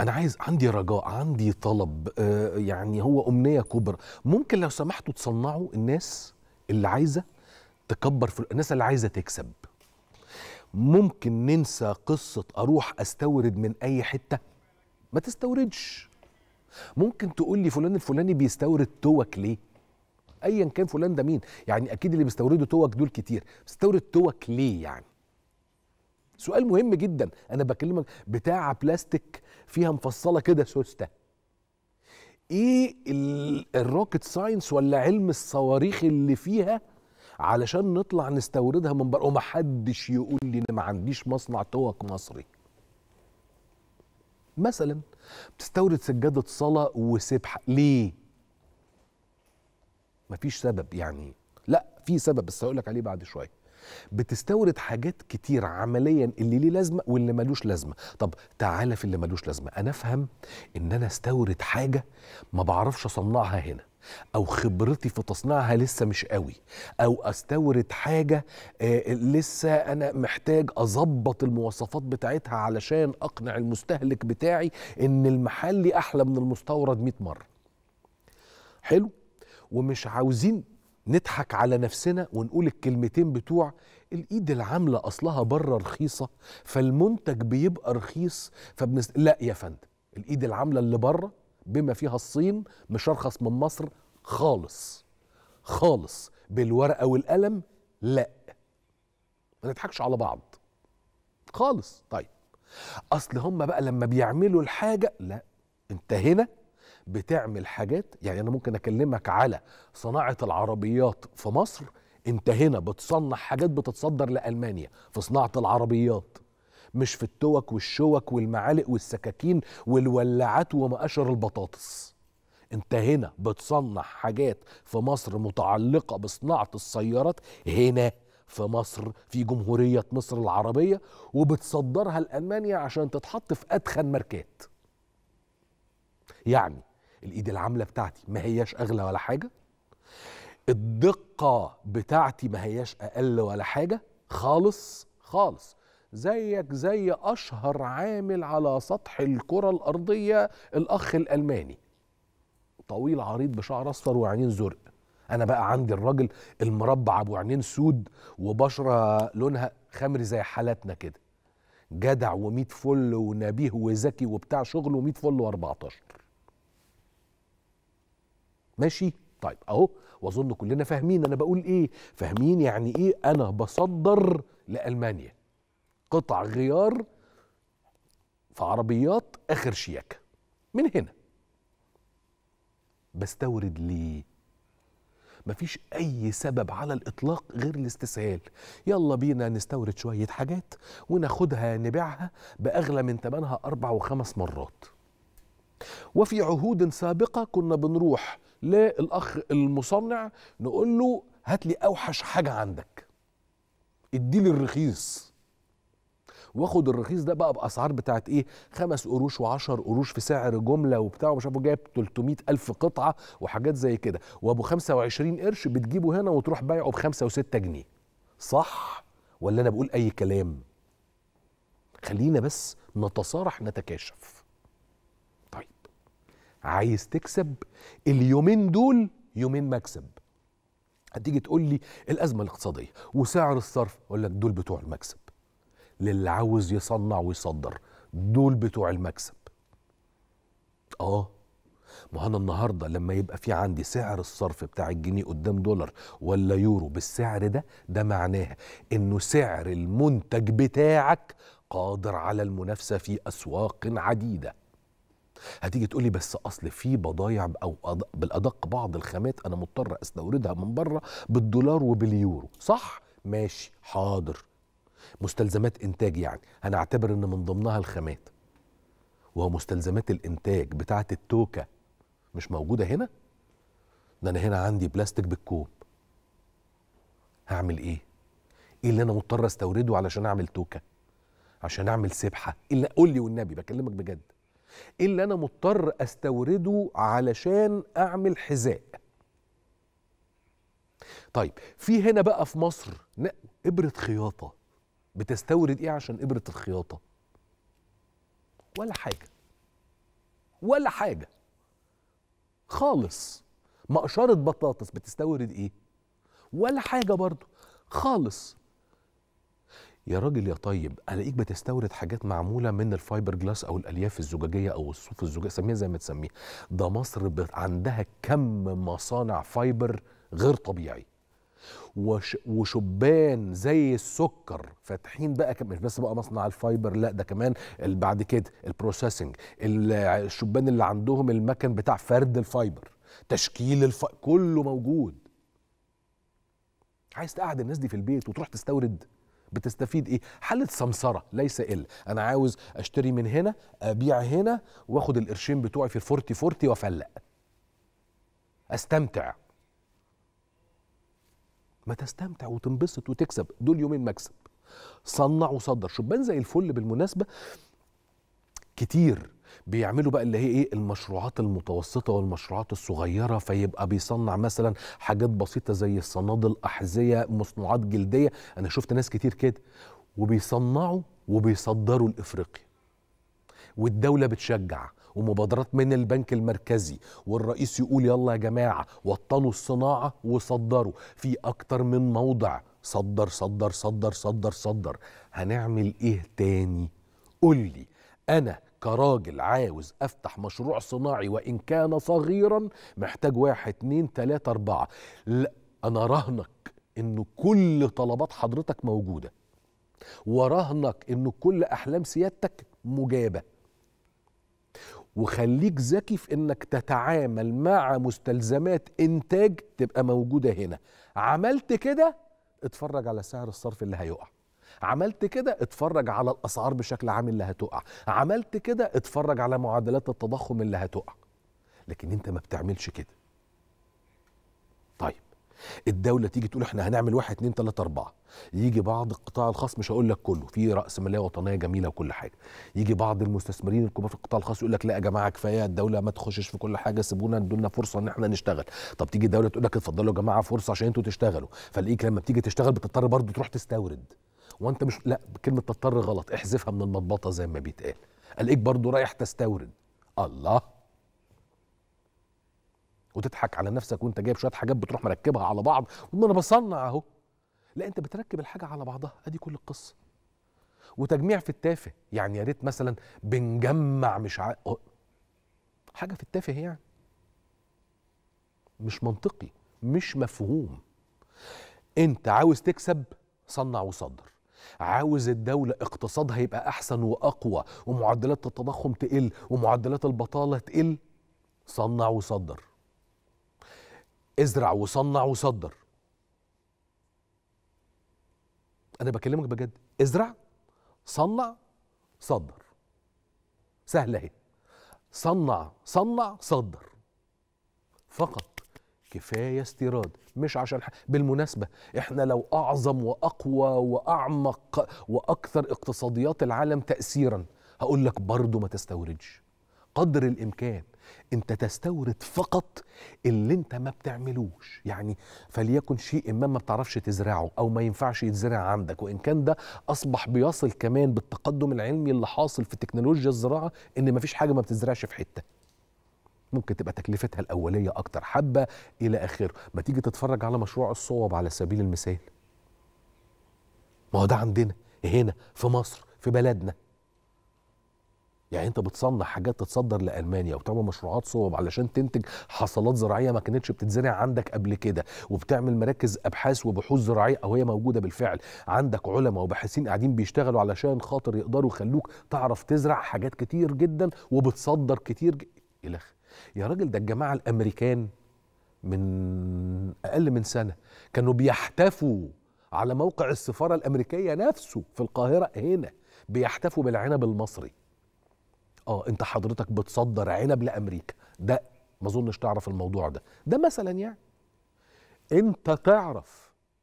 انا عايز عندي رجاء عندي طلب آه، يعني هو امنيه كبرى ممكن لو سمحتوا تصنعوا الناس اللي عايزه تكبر في الناس اللي عايزه تكسب ممكن ننسى قصه اروح استورد من اي حته ما تستوردش ممكن تقول لي فلان الفلاني بيستورد توك ليه ايا كان فلان ده مين يعني اكيد اللي بيستوردوا توك دول كتير بيستورد توك ليه يعني سؤال مهم جدا انا بكلمك بتاع بلاستيك فيها مفصله كده سوسته ايه الروكت ساينس ولا علم الصواريخ اللي فيها علشان نطلع نستوردها من بره ومحدش يقول لي انا ما عنديش مصنع توك مصري مثلا بتستورد سجاده صلاه وسبحه ليه مفيش سبب يعني لا في سبب بس هقول لك عليه بعد شويه بتستورد حاجات كتير عمليا اللي ليه لازمه واللي ملوش لازمه طب تعالى في اللي ملوش لازمه انا افهم ان انا استورد حاجه ما بعرفش اصنعها هنا او خبرتي في تصنيعها لسه مش قوي او استورد حاجه آه، لسه انا محتاج اظبط المواصفات بتاعتها علشان اقنع المستهلك بتاعي ان المحلي احلى من المستورد 100 مره حلو ومش عاوزين نضحك على نفسنا ونقول الكلمتين بتوع الايد العامله اصلها بره رخيصه فالمنتج بيبقى رخيص فبنس... لا يا فندم الايد العامله اللي بره بما فيها الصين مش ارخص من مصر خالص خالص بالورقه والقلم لا ما نضحكش على بعض خالص طيب اصل هم بقى لما بيعملوا الحاجه لا انت هنا بتعمل حاجات يعني انا ممكن اكلمك على صناعه العربيات في مصر انت هنا بتصنع حاجات بتتصدر لالمانيا في صناعه العربيات مش في التوك والشوك والمعالق والسكاكين والولاعات ومقاشر البطاطس انت هنا بتصنع حاجات في مصر متعلقه بصناعه السيارات هنا في مصر في جمهوريه مصر العربيه وبتصدرها لالمانيا عشان تتحط في ادخن ماركات يعني الايد العامله بتاعتي ما هياش اغلى ولا حاجه الدقه بتاعتي ما هياش اقل ولا حاجه خالص خالص زيك زي اشهر عامل على سطح الكره الارضيه الاخ الالماني طويل عريض بشعر اصفر وعينين زرق انا بقى عندي الراجل المربع ابو عينين سود وبشره لونها خمري زي حالاتنا كده جدع وميت فل ونبيه وذكي وبتاع شغله 100 فل و14 ماشي طيب اهو واظن كلنا فاهمين انا بقول ايه فاهمين يعني ايه انا بصدر لالمانيا قطع غيار في عربيات اخر شياكه من هنا بستورد ليه مفيش اي سبب على الاطلاق غير الاستسهال يلا بينا نستورد شويه حاجات وناخدها نبيعها باغلى من ثمنها اربع وخمس مرات وفي عهود سابقة كنا بنروح للأخ المصنع نقول له هات لي أوحش حاجة عندك ادي لي الرخيص واخد الرخيص ده بقى باسعار بتاعت ايه خمس قروش و10 قروش في سعر جمله وبتاع ومش عارف جايب 300 الف قطعه وحاجات زي كده وابو 25 قرش بتجيبه هنا وتروح بايعه بخمسة و6 جنيه صح ولا انا بقول اي كلام خلينا بس نتصارح نتكاشف عايز تكسب اليومين دول يومين مكسب هتيجي تقول لي الازمه الاقتصاديه وسعر الصرف اقول لك دول بتوع المكسب للي عاوز يصنع ويصدر دول بتوع المكسب اه ما انا النهارده لما يبقى في عندي سعر الصرف بتاع الجنيه قدام دولار ولا يورو بالسعر ده ده معناها انه سعر المنتج بتاعك قادر على المنافسه في اسواق عديده هتيجي تقولي بس اصل في بضايع او بالادق بعض الخامات انا مضطر استوردها من بره بالدولار وباليورو صح ماشي حاضر مستلزمات انتاج يعني هنعتبر ان من ضمنها الخامات وهو مستلزمات الانتاج بتاعه التوكه مش موجوده هنا ده انا هنا عندي بلاستيك بالكوب هعمل ايه ايه اللي انا مضطر استورده علشان اعمل توكه عشان اعمل سبحه الا قول لي والنبي بكلمك بجد ايه اللي انا مضطر استورده علشان اعمل حذاء طيب في هنا بقى في مصر ابره خياطه بتستورد ايه عشان ابره الخياطه ولا حاجه ولا حاجه خالص مقشره بطاطس بتستورد ايه ولا حاجه برضو خالص يا راجل يا طيب الاقيك بتستورد حاجات معموله من الفايبر جلاس او الالياف الزجاجيه او الصوف الزجاجيه سميها زي ما تسميه ده مصر عندها كم مصانع فايبر غير طبيعي وش وشبان زي السكر فاتحين بقى مش بس بقى مصنع الفايبر لا ده كمان بعد كده البروسيسنج الشبان اللي عندهم المكن بتاع فرد الفايبر تشكيل الف... كله موجود عايز تقعد الناس دي في البيت وتروح تستورد بتستفيد ايه حاله سمسره ليس الا انا عاوز اشتري من هنا ابيع هنا واخد القرشين بتوعي في الفورتي فورتي وافلق استمتع ما تستمتع وتنبسط وتكسب دول يومين مكسب صنع وصدر شبان زي الفل بالمناسبه كتير بيعملوا بقى اللي هي ايه المشروعات المتوسطه والمشروعات الصغيره فيبقى بيصنع مثلا حاجات بسيطه زي الصنادل احذيه مصنوعات جلديه انا شفت ناس كتير كده وبيصنعوا وبيصدروا لافريقيا والدوله بتشجع ومبادرات من البنك المركزي والرئيس يقول يلا يا جماعه وطنوا الصناعه وصدروا في اكتر من موضع صدر صدر صدر صدر صدر هنعمل ايه تاني قول لي انا كراجل عاوز افتح مشروع صناعي وان كان صغيرا محتاج واحد اتنين تلاته اربعه لا انا راهنك ان كل طلبات حضرتك موجوده وراهنك ان كل احلام سيادتك مجابه وخليك ذكي في انك تتعامل مع مستلزمات انتاج تبقى موجوده هنا عملت كده اتفرج على سعر الصرف اللي هيقع عملت كده اتفرج على الاسعار بشكل عام اللي هتقع عملت كده اتفرج على معدلات التضخم اللي هتقع لكن انت ما بتعملش كده طيب الدولة تيجي تقول احنا هنعمل واحد اتنين تلاتة اربعة يجي بعض القطاع الخاص مش هقول لك كله في رأسمالية وطنية جميلة وكل حاجة يجي بعض المستثمرين الكبار في القطاع الخاص يقول لك لا يا جماعة كفاية الدولة ما تخشش في كل حاجة سيبونا ادونا فرصة ان احنا نشتغل طب تيجي الدولة تقول لك اتفضلوا يا جماعة فرصة عشان انتوا تشتغلوا فالايك لما بتيجي تشتغل بتضطر برضه تروح تستورد وانت مش لا كلمه تضطر غلط احذفها من المضبطه زي ما بيتقال الاقيك برضه رايح تستورد الله وتضحك على نفسك وانت جايب شويه حاجات بتروح مركبها على بعض وما انا بصنع اهو لا انت بتركب الحاجه على بعضها ادي كل القصه وتجميع في التافه يعني يا ريت مثلا بنجمع مش ع... حاجه في التافه يعني مش منطقي مش مفهوم انت عاوز تكسب صنع وصدر عاوز الدولة اقتصادها يبقى أحسن وأقوى ومعدلات التضخم تقل ومعدلات البطالة تقل صنع وصدر ازرع وصنع وصدر أنا بكلمك بجد ازرع صنع صدر سهلة اهي صنع صنع صدر فقط كفايه استيراد مش عشان ح... بالمناسبه احنا لو اعظم واقوى واعمق واكثر اقتصاديات العالم تاثيرا هقول لك برضه ما تستوردش قدر الامكان انت تستورد فقط اللي انت ما بتعملوش يعني فليكن شيء ما ما بتعرفش تزرعه او ما ينفعش يتزرع عندك وان كان ده اصبح بيصل كمان بالتقدم العلمي اللي حاصل في تكنولوجيا الزراعه ان ما فيش حاجه ما بتزرعش في حته ممكن تبقى تكلفتها الاوليه اكتر حبه الى اخره ما تيجي تتفرج على مشروع الصوب على سبيل المثال ما هو ده عندنا هنا في مصر في بلدنا يعني انت بتصنع حاجات تتصدر لالمانيا وتعمل مشروعات صوب علشان تنتج حصلات زراعيه ما كانتش بتتزرع عندك قبل كده وبتعمل مراكز ابحاث وبحوث زراعيه او هي موجوده بالفعل عندك علماء وباحثين قاعدين بيشتغلوا علشان خاطر يقدروا يخلوك تعرف تزرع حاجات كتير جدا وبتصدر كتير ج... الى يا راجل ده الجماعه الامريكان من اقل من سنه كانوا بيحتفوا على موقع السفاره الامريكيه نفسه في القاهره هنا بيحتفوا بالعنب المصري اه انت حضرتك بتصدر عنب لامريكا ده ما اظنش تعرف الموضوع ده ده مثلا يعني انت تعرف